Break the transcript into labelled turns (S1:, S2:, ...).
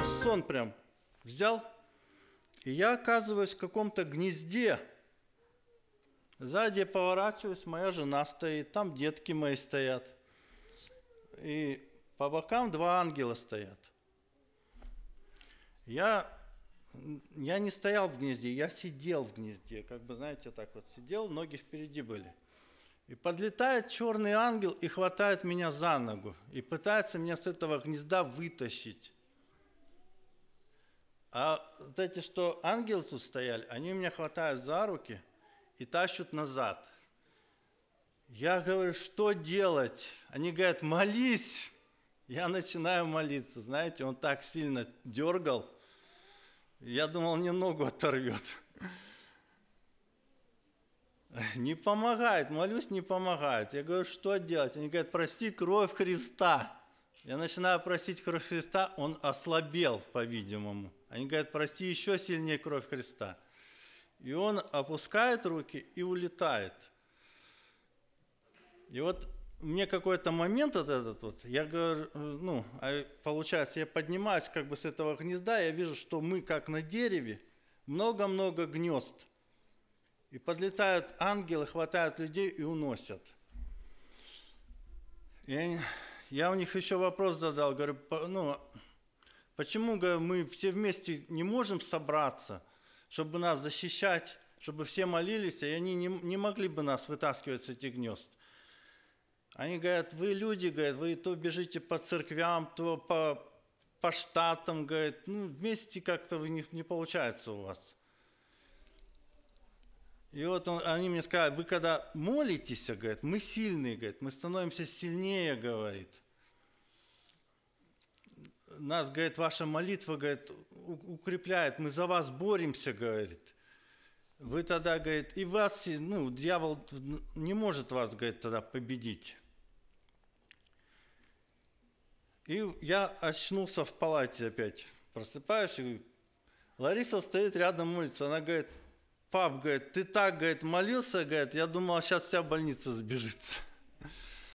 S1: это сон прям взял. И я оказываюсь в каком-то гнезде. Сзади я поворачиваюсь, моя жена стоит, там детки мои стоят. И по бокам два ангела стоят. Я, я не стоял в гнезде, я сидел в гнезде. Как бы, знаете, так вот сидел, ноги впереди были. И подлетает черный ангел и хватает меня за ногу. И пытается меня с этого гнезда вытащить. А вот эти, что ангелы тут стояли, они меня хватают за руки и тащут назад. Я говорю, что делать? Они говорят, молись. Я начинаю молиться. Знаете, он так сильно дергал. Я думал, мне ногу оторвет. Не помогает, молюсь, не помогает. Я говорю, что делать? Они говорят, прости кровь Христа. Я начинаю просить кровь Христа, он ослабел, по-видимому. Они говорят, прости еще сильнее кровь Христа. И он опускает руки и улетает. И вот мне какой-то момент вот этот вот, я говорю, ну, а получается, я поднимаюсь как бы с этого гнезда, я вижу, что мы как на дереве, много-много гнезд. И подлетают ангелы, хватают людей и уносят. Я, я у них еще вопрос задал, говорю, ну, Почему мы все вместе не можем собраться, чтобы нас защищать, чтобы все молились, а и они не, не могли бы нас вытаскивать с этих гнезд? Они говорят, вы люди, говорят, вы то бежите по церквям, то по, по штатам, говорят, ну, вместе как-то не, не получается у вас. И вот он, они мне сказали, вы когда молитесь, говорит, мы сильные, говорит, мы становимся сильнее, говорит нас, говорит, ваша молитва, говорит, укрепляет, мы за вас боремся, говорит. Вы тогда, говорит, и вас, ну, дьявол не может вас, говорит, тогда победить. И я очнулся в палате опять. Просыпаюсь, и Лариса стоит рядом молится. Она говорит, пап, говорит, ты так, говорит, молился, говорит, я думал, сейчас вся больница сбежится.